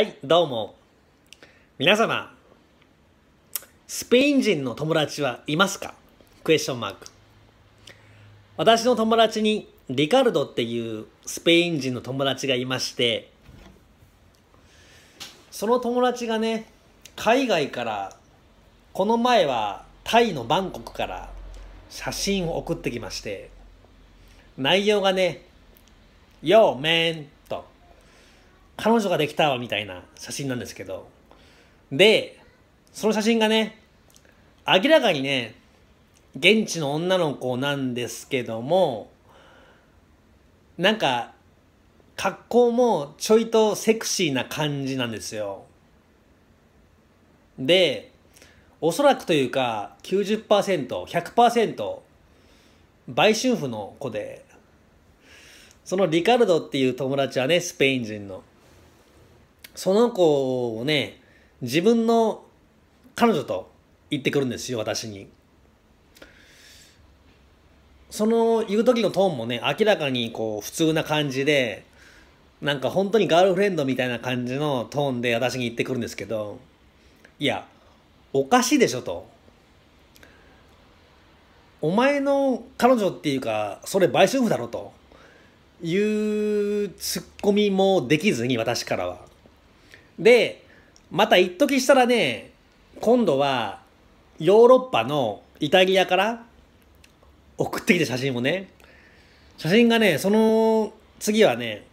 はい、どうも。皆様、スペイン人の友達はいますかクエスチョンマーク。私の友達にリカルドっていうスペイン人の友達がいまして、その友達がね、海外から、この前はタイのバンコクから写真を送ってきまして、内容がね、Yo, man! 彼女ができたわみたいな写真なんですけどでその写真がね明らかにね現地の女の子なんですけどもなんか格好もちょいとセクシーな感じなんですよでおそらくというか 90%100% 売春婦の子でそのリカルドっていう友達はねスペイン人のその子をね、自分の彼女と言ってくるんですよ、私に。その言う時のトーンもね、明らかにこう普通な感じで、なんか本当にガールフレンドみたいな感じのトーンで私に言ってくるんですけど、いや、おかしいでしょと。お前の彼女っていうか、それ売春婦だろというツッコミもできずに私からは。で、また一時したらね、今度はヨーロッパのイタリアから送ってきた写真もね、写真がね、その次はね、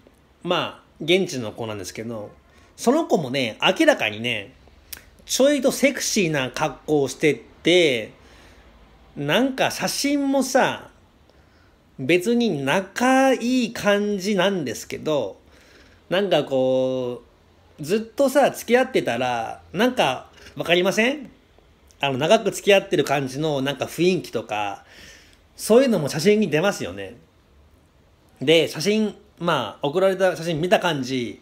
まあ、現地の子なんですけど、その子もね、明らかにね、ちょいとセクシーな格好をしてって、なんか写真もさ、別に仲いい感じなんですけど、なんかこう、ずっとさ、付き合ってたら、なんか、わかりませんあの、長く付き合ってる感じの、なんか雰囲気とか、そういうのも写真に出ますよね。で、写真、まあ、送られた写真見た感じ、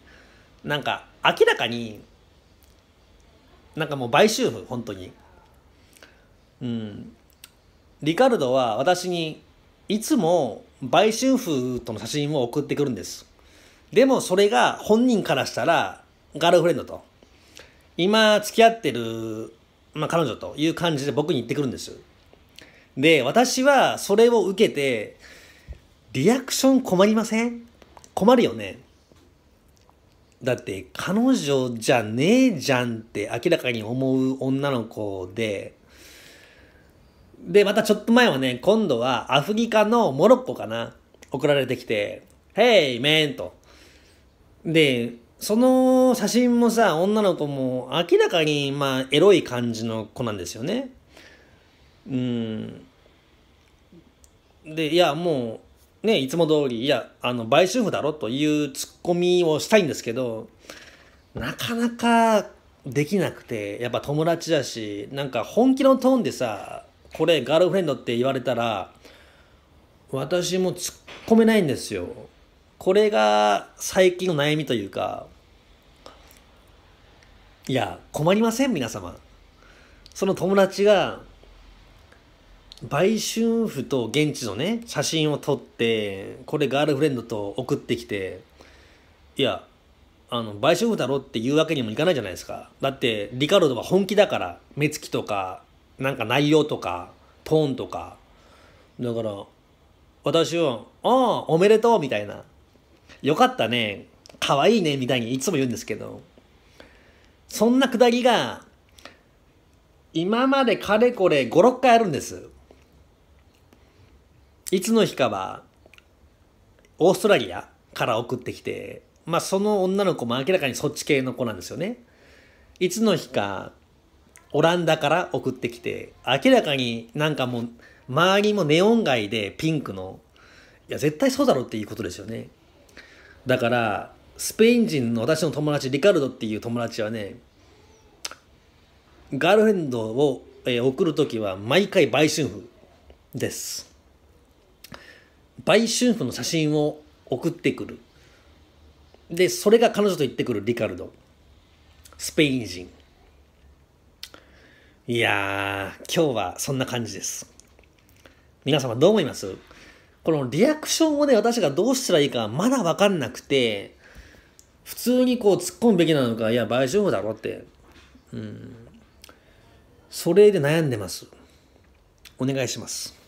なんか、明らかに、なんかもう買収婦、本当に。うん。リカルドは私に、いつも売春婦との写真を送ってくるんです。でもそれが本人からしたらガールフレンドと、今付き合ってる、まあ、彼女という感じで僕に言ってくるんです。で、私はそれを受けて、リアクション困りません困るよね。だって彼女じゃねえじゃんって明らかに思う女の子で、で、またちょっと前はね、今度はアフリカのモロッコかな、送られてきて、Hey, man! と。で、その写真もさ、女の子も明らかに、まあ、エロい感じの子なんですよね。うん。で、いや、もう、ね、いつも通り、いや、あの、売春婦だろというツッコミをしたいんですけど、なかなかできなくて、やっぱ友達だし、なんか本気のトーンでさ、これガールフレンドって言われたら、私も突っ込めないんですよ。これが最近の悩みというか、いや、困りません、皆様。その友達が、売春婦と現地のね、写真を撮って、これガールフレンドと送ってきて、いや、あの、売春婦だろって言うわけにもいかないじゃないですか。だって、リカルドは本気だから、目つきとか、なんか内容とか、トーンとか。だから、私は、ああ、おめでとうみたいな。よかったね、かわいね、みたいにいつも言うんですけど、そんなくだりが、今までかれこれ5、6回あるんです。いつの日かは、オーストラリアから送ってきて、まあその女の子も明らかにそっち系の子なんですよね。いつの日か、オランダから送ってきて、明らかになんかもう、周りもネオン街でピンクの、いや絶対そうだろうっていうことですよね。だからスペイン人の私の友達リカルドっていう友達はねガールフレンドを、えー、送る時は毎回売春婦です売春婦の写真を送ってくるでそれが彼女と言ってくるリカルドスペイン人いや今日はそんな感じです皆様どう思いますこのリアクションをね、私がどうしたらいいかまだわかんなくて、普通にこう突っ込むべきなのか、いや、大丈夫だろって。うん。それで悩んでます。お願いします。